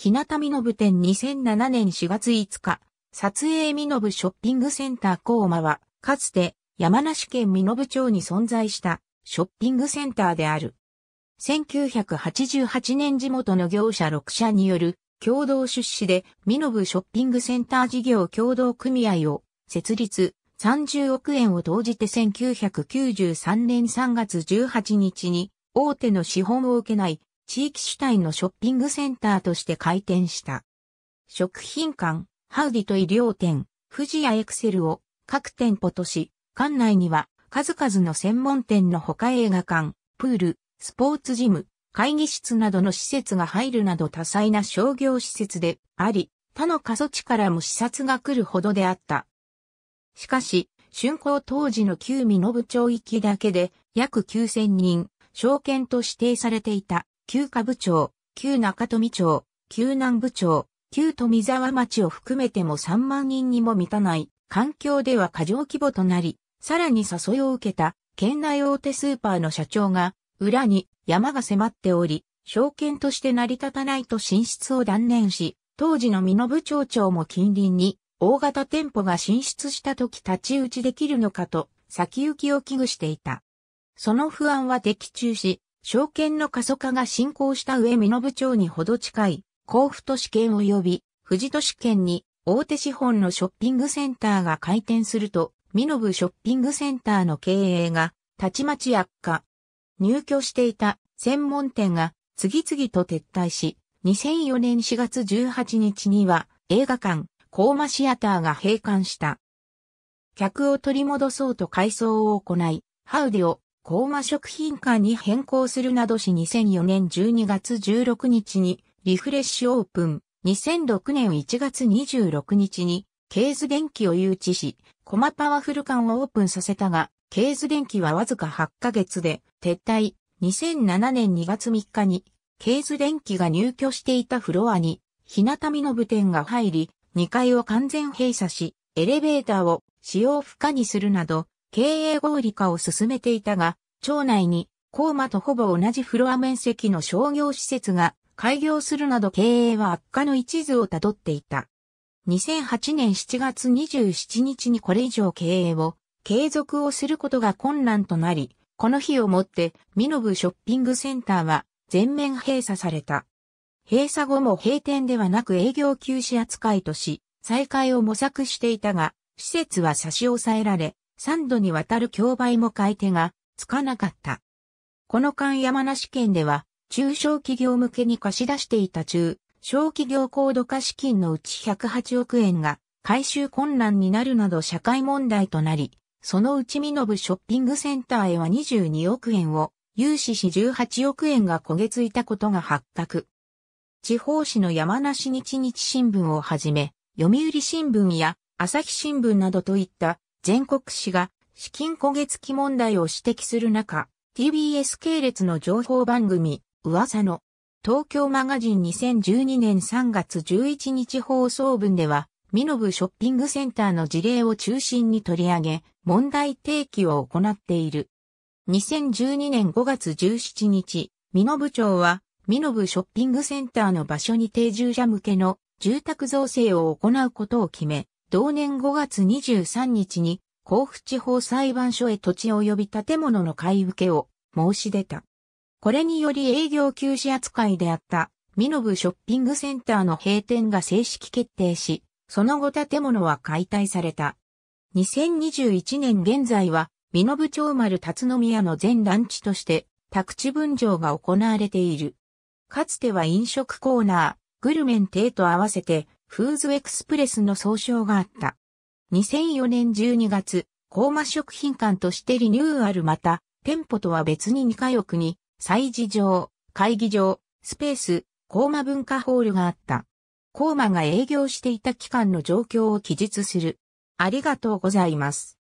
日向みのぶ店2007年4月5日、撮影みのぶショッピングセンターコーマは、かつて山梨県みのぶ町に存在したショッピングセンターである。1988年地元の業者6社による共同出資でみのぶショッピングセンター事業共同組合を設立30億円を投じて1993年3月18日に大手の資本を受けない地域主体のショッピングセンターとして開店した。食品館、ハウディと医療店、富士やエクセルを各店舗とし、館内には数々の専門店のほか映画館、プール、スポーツジム、会議室などの施設が入るなど多彩な商業施設であり、他の過疎地からも視察が来るほどであった。しかし、竣工当時の旧美信町域だけで約9000人、証券と指定されていた旧下部長、旧中富町、旧南部町、旧富沢町を含めても3万人にも満たない環境では過剰規模となり、さらに誘いを受けた県内大手スーパーの社長が裏に山が迫っており、証券として成り立たないと進出を断念し、当時の美濃部町長も近隣に大型店舗が進出した時立ち打ちできるのかと先行きを危惧していた。その不安は的中し、証券の過疎化が進行した上身延町にほど近い、甲府都市圏及び、富士都市圏に、大手資本のショッピングセンターが開店すると、身延ショッピングセンターの経営が、たちまち悪化。入居していた専門店が次々と撤退し、2004年4月18日には映画館、コーマシアターが閉館した。客を取り戻そうと改装を行い、ハウディを高マ食品館に変更するなどし2004年12月16日にリフレッシュオープン、2006年1月26日にケーズ電機を誘致し、コマパワフル館をオープンさせたが、ケーズ電機はわずか8ヶ月で撤退、2007年2月3日にケーズ電機が入居していたフロアに、日向の部店が入り、2階を完全閉鎖し、エレベーターを使用不可にするなど、経営合理化を進めていたが、町内に、コーマとほぼ同じフロア面積の商業施設が開業するなど経営は悪化の一途をたどっていた。2008年7月27日にこれ以上経営を継続をすることが困難となり、この日をもってミノブショッピングセンターは全面閉鎖された。閉鎖後も閉店ではなく営業休止扱いとし、再開を模索していたが、施設は差し押さえられ、3度にわたる競売も買い手がつかなかった。この間山梨県では、中小企業向けに貸し出していた中、小企業高度化資金のうち108億円が回収困難になるなど社会問題となり、そのうち身延ショッピングセンターへは22億円を、融資し18億円が焦げついたことが発覚。地方紙の山梨日日新聞をはじめ、読売新聞や朝日新聞などといった全国紙が資金焦げ付き問題を指摘する中、TBS 系列の情報番組、噂の、東京マガジン2012年3月11日放送分では、ミノブショッピングセンターの事例を中心に取り上げ、問題提起を行っている。2012年5月17日、ミノブ町は、ミノブショッピングセンターの場所に定住者向けの住宅造成を行うことを決め、同年5月23日に甲府地方裁判所へ土地及び建物の買い受けを申し出た。これにより営業休止扱いであったミノブショッピングセンターの閉店が正式決定し、その後建物は解体された。2021年現在は、ミノブ町丸辰宮の全団地として、宅地分譲が行われている。かつては飲食コーナー、グルメンテと合わせて、フーズエクスプレスの総称があった。2004年12月、高マ食品館としてリニューアルまた、店舗とは別に2階奥に、祭事場、会議場、スペース、高マ文化ホールがあった。高マが営業していた期間の状況を記述する。ありがとうございます。